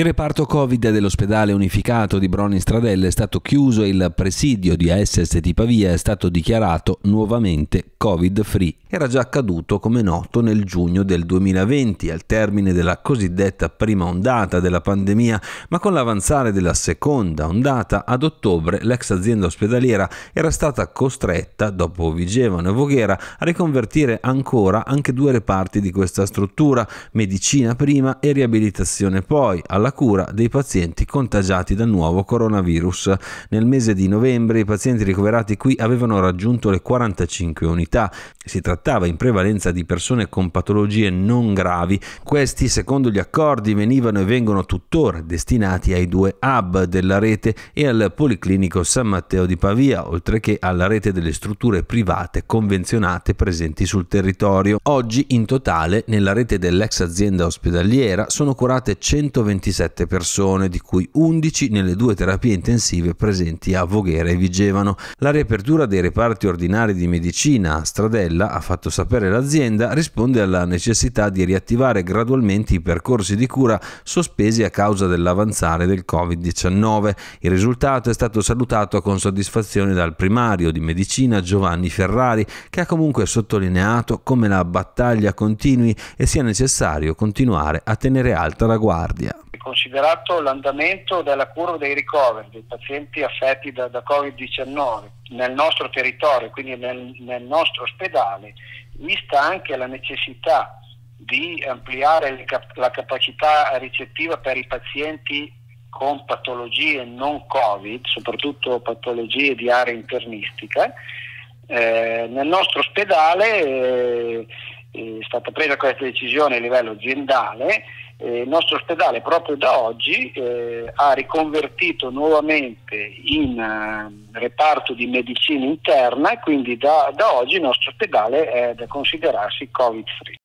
Il reparto Covid dell'ospedale unificato di Broni Stradelle è stato chiuso e il presidio di ASST Pavia è stato dichiarato nuovamente Covid free era già accaduto, come noto, nel giugno del 2020, al termine della cosiddetta prima ondata della pandemia, ma con l'avanzare della seconda ondata, ad ottobre l'ex azienda ospedaliera era stata costretta, dopo Vigevano e Voghera, a riconvertire ancora anche due reparti di questa struttura, medicina prima e riabilitazione poi, alla cura dei pazienti contagiati dal nuovo coronavirus. Nel mese di novembre i pazienti ricoverati qui avevano raggiunto le 45 unità. Si tratta trattava in prevalenza di persone con patologie non gravi. Questi, secondo gli accordi, venivano e vengono tuttora destinati ai due hub della rete e al Policlinico San Matteo di Pavia, oltre che alla rete delle strutture private convenzionate presenti sul territorio. Oggi in totale nella rete dell'ex azienda ospedaliera sono curate 127 persone, di cui 11 nelle due terapie intensive presenti a Voghera e Vigevano. La riapertura dei reparti ordinari di medicina a Stradella ha fatto fatto sapere l'azienda, risponde alla necessità di riattivare gradualmente i percorsi di cura sospesi a causa dell'avanzare del Covid-19. Il risultato è stato salutato con soddisfazione dal primario di medicina Giovanni Ferrari, che ha comunque sottolineato come la battaglia continui e sia necessario continuare a tenere alta la guardia considerato l'andamento della curva dei ricoveri dei pazienti affetti da, da Covid-19 nel nostro territorio, quindi nel, nel nostro ospedale, vista anche la necessità di ampliare cap- la capacità ricettiva per i pazienti con patologie non Covid, soprattutto patologie di area internistica. Eh, nel nostro ospedale eh, è stata presa questa decisione a livello aziendale eh, il nostro ospedale proprio da oggi eh, ha riconvertito nuovamente in eh, reparto di medicina interna e quindi da, da oggi il nostro ospedale è da considerarsi covid free.